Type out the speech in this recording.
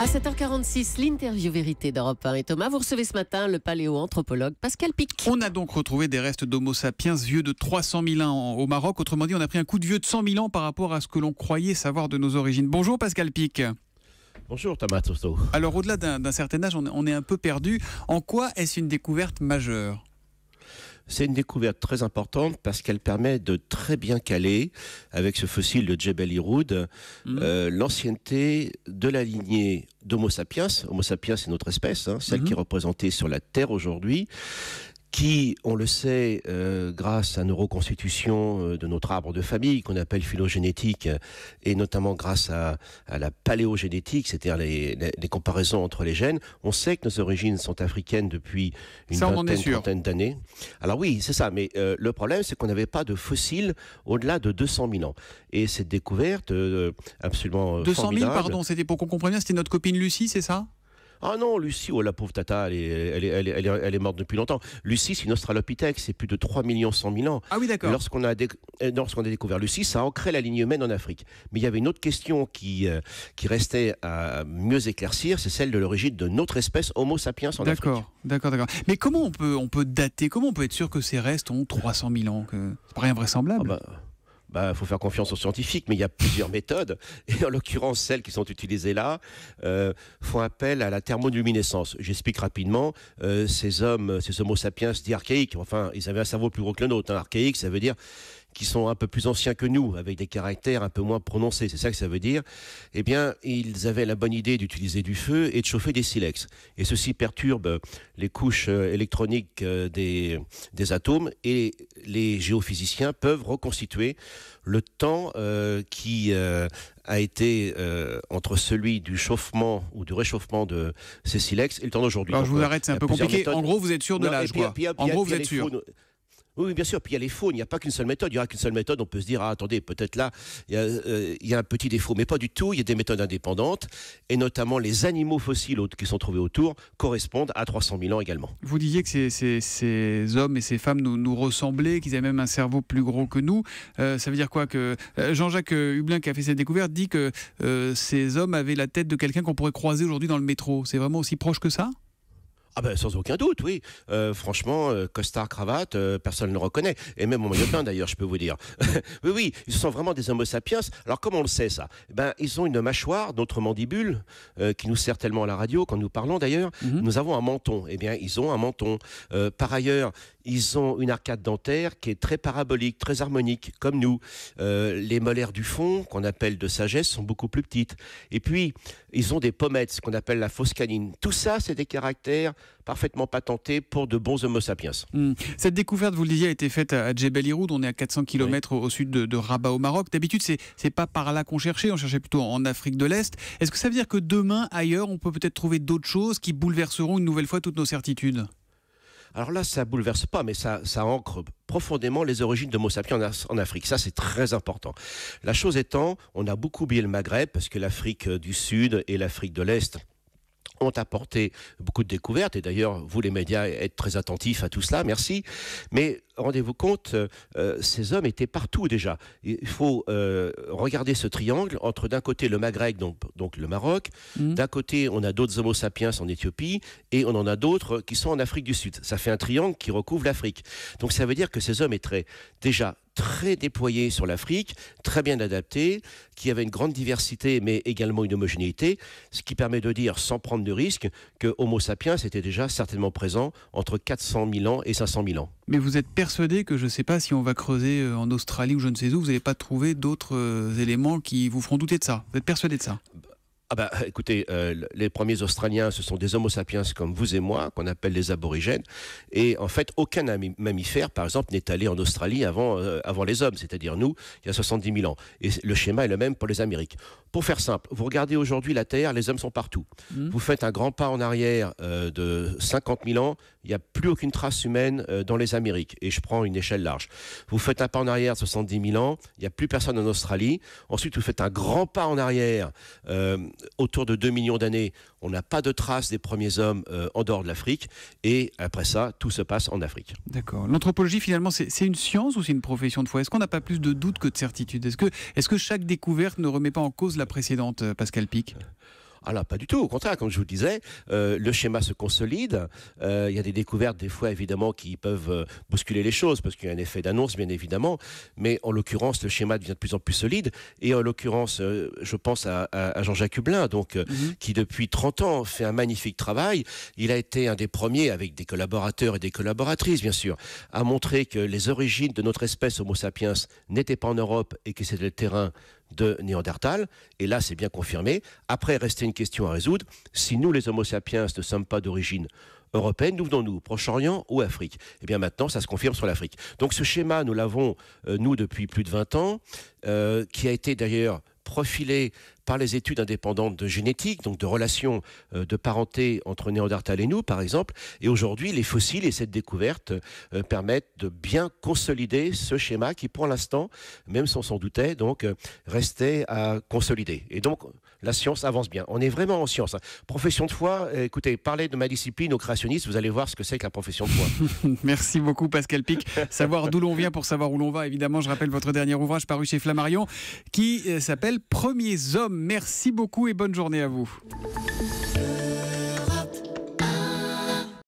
À 7h46, l'interview vérité d'Europe 1. Et Thomas, vous recevez ce matin le paléo-anthropologue Pascal Pic. On a donc retrouvé des restes d'Homo sapiens vieux de 300 000 ans au Maroc. Autrement dit, on a pris un coup de vieux de 100 000 ans par rapport à ce que l'on croyait savoir de nos origines. Bonjour Pascal Pic. Bonjour Thomas Tosto. Alors au-delà d'un certain âge, on, on est un peu perdu. En quoi est-ce une découverte majeure c'est une découverte très importante parce qu'elle permet de très bien caler, avec ce fossile de Jebel Iroud, euh, mhm. l'ancienneté de la lignée d'Homo sapiens. Homo sapiens, c'est notre espèce, hein, celle mhm. qui est représentée sur la Terre aujourd'hui qui, on le sait, euh, grâce à nos reconstitutions euh, de notre arbre de famille qu'on appelle phylogénétique, euh, et notamment grâce à, la paléogénétique, c'est-à-dire les, comparaisons entre les gènes, on sait que nos origines sont africaines depuis une vingtaine, trentaine d'années. Alors oui, c'est ça, mais le problème, c'est qu'on n'avait pas de fossiles au-delà de 200 000 ans. Et cette découverte absolument 200 000, pardon, c'était pour qu'on comprenne bien, c'était notre copine Lucie, c'est ça ah non, Lucie, oh, la pauvre tata, elle est, morte depuis longtemps. Lucie, c'est une australopithèque, c'est plus de 3 100 000 ans. Ah oui, d'accord. Lorsqu'on a, euh, découvert Lucie, ça ancré la ligne humaine en Afrique. Mais il y avait une autre question euh, qui, restait à mieux éclaircir, c'est celle de l'origine de notre espèce Homo sapiens en Afrique. D'accord, d'accord, d'accord. Mais comment on peut, on peut dater, comment on peut être sûr que ces restes ont 300 000 ans C'est pas rien vraisemblable. Ah bah, il bah, faut faire confiance aux scientifiques, mais il y a plusieurs méthodes. Et en l'occurrence, celles qui sont utilisées là euh, font appel à la thermoluminescence. J'explique rapidement. Euh, ces hommes, ces Homo sapiens, dit archaïques. Enfin, ils avaient un cerveau plus gros que le nôtre. Hein. Archaïque, ça veut dire qui sont un peu plus anciens que nous, avec des caractères un peu moins prononcés, c'est ça que ça veut dire, eh bien, ils avaient la bonne idée d'utiliser du feu et de chauffer des silex. Et ceci perturbe les couches euh, électroniques euh, des, des atomes et les géophysiciens peuvent reconstituer le temps euh, qui a été entre celui du chauffement ou du réchauffement de ces silex et le temps d'aujourd'hui. Alors je vous arrête, c'est un peu compliqué. En gros, vous êtes sûr de l'âge, En gros, vous êtes sûr. Oui, bien sûr. Puis il y a les faux. Il n'y a pas qu'une seule méthode. Il n'y aura qu'une seule méthode. On peut se dire, ah, attendez, peut-être là, euh, il y, a, un petit défaut. Mais pas du tout. Il y a des méthodes indépendantes. Et notamment, les animaux fossiles qui sont trouvés autour correspondent à 300 000 ans également. Vous disiez que ces, hommes et ces femmes nous, ressemblaient, qu'ils avaient même un cerveau plus gros que nous. Euh, ça veut dire quoi que euh, Jean-Jacques Hublin, qui a fait cette découverte, dit que ces hommes avaient la tête de quelqu'un qu'on pourrait croiser aujourd'hui dans le métro. C'est vraiment aussi proche que ça ah ben sans aucun doute, oui. Euh, franchement, euh, costard, cravate, euh, personne ne le reconnaît. Et même mon maillot d'ailleurs, je peux vous dire. oui, oui, ils sont vraiment des homo sapiens. Alors comment on le sait ça Ben ils ont une mâchoire, notre mandibule, qui nous sert tellement à la radio quand nous parlons d'ailleurs. Mhm. Nous avons un menton. Eh bien, ils ont un menton. par ailleurs, ils ont une arcade dentaire qui est très parabolique, très harmonique, comme nous. les molaires du fond, qu'on appelle de sagesse, sont beaucoup plus petites. Et puis, ils ont des pommettes, ce qu'on appelle la fausse canine. Tout ça, c'est des caractères parfaitement patenté pour de bons Homo sapiens. Hmm. Cette découverte, vous le disiez, a été faite à Djebel Iroud. On est à 400 km au sud de, Rabat au Maroc. D'habitude, c'est n'est pas par là qu'on cherchait. On cherchait plutôt en Afrique de l'Est. Est-ce que ça veut dire que demain, ailleurs, on peut peut-être trouver d'autres choses qui bouleverseront une nouvelle fois toutes nos certitudes alors là, ça bouleverse pas, mais ça, ça ancre profondément les origines d'Homo sapiens en Afrique. Ça, c'est très important. La chose étant, on a beaucoup oublié le Maghreb, parce que l'Afrique du Sud et l'Afrique de l'Est ont apporté beaucoup de découvertes, et d'ailleurs, vous les médias, êtes très attentifs à tout cela, merci. Mais rendez-vous compte, euh, ces hommes étaient partout déjà. Il faut euh, regarder ce triangle entre d'un côté le Maghreb, donc, donc le Maroc, mmh. d'un côté on a d'autres Homo sapiens en Éthiopie, et on en a d'autres qui sont en Afrique du Sud. Ça fait un triangle qui recouvre l'Afrique. Donc ça veut dire que ces hommes étaient déjà très déployé sur l'Afrique, très bien adapté, qui avait une grande diversité mais également une homogénéité, ce qui permet de dire sans prendre de risque que Homo sapiens était déjà certainement présent entre 400 000 ans et 500 000 ans. Mais vous êtes persuadé que je ne sais pas si on va creuser euh, en Australie ou je ne sais où, vous n'allez pas trouver d'autres euh, éléments qui vous feront douter de ça. Vous êtes persuadé de ça ah bah, euh, écoutez, euh, les premiers Australiens, ce sont des Homo sapiens comme vous et moi, qu'on appelle les aborigènes. Et en fait, aucun mammifère, par exemple, n'est allé en Australie avant, euh, avant les hommes, c'est-à-dire nous, il y a 70 000 ans. Et le schéma est le même pour les Amériques. Pour faire simple, vous regardez aujourd'hui la Terre, les hommes sont partout. Hmm. Vous faites un grand pas en arrière euh, de 50 000 ans, il n'y a plus aucune trace humaine euh, dans les Amériques. Et je prends une échelle large. Vous faites un pas en arrière de 70 000 ans, il n'y a plus personne en Australie. Ensuite, vous faites un grand pas en arrière euh, autour de 2 millions d'années. On n'a pas de traces des premiers hommes en dehors de l'Afrique. Et après ça, tout se passe en Afrique. D'accord. L'anthropologie, finalement, c'est une science ou c'est une profession de foi Est-ce qu'on n'a pas plus de doutes que de certitudes Est-ce que, est -ce que chaque découverte ne remet pas en cause la précédente, euh, Pascal Pic ah là, pas du tout. Au contraire, comme je vous disais, euh, le schéma se consolide. Euh, il y a des découvertes, des fois, évidemment, qui peuvent bousculer les choses, parce qu'il y a un effet d'annonce, bien évidemment. Mais en l'occurrence, le schéma devient de plus en plus solide. Et en l'occurrence, je pense à, Jean-Jacques Hublin, donc, mhm. qui depuis 30 ans fait un magnifique travail. Il a été un des premiers, avec des collaborateurs et des collaboratrices, bien sûr, à montrer que les origines de notre espèce Homo sapiens n'étaient pas en Europe et que c'était le terrain de Néandertal. Et là, c'est bien confirmé. Après, restait une question à résoudre. Si nous, les Homo sapiens, ne sommes pas d'origine européenne, nous venons-nous Proche-Orient ou Afrique Eh bien maintenant, ça se confirme sur l'Afrique. Donc ce schéma, nous l'avons, euh, nous, depuis plus de 20 ans, euh, qui a été d'ailleurs profilé par les études indépendantes de génétique, donc de relations euh, de parenté entre Néandertal et nous, par exemple. Et aujourd'hui, les fossiles et cette découverte euh, permettent de bien consolider ce schéma qui, pour l'instant, même si on s'en doutait, donc euh, restait à consolider. Et donc, la science avance bien. On est vraiment en science. Hein. Profession de foi, euh, écoutez, parlez de ma discipline au créationniste, vous allez voir ce que c'est que la profession de foi. Merci beaucoup Pascal Pic. Savoir d'où l'on vient pour savoir où l'on va, évidemment, je rappelle votre dernier ouvrage paru chez Flammarion qui euh, s'appelle Premiers hommes. Merci beaucoup et bonne journée à vous.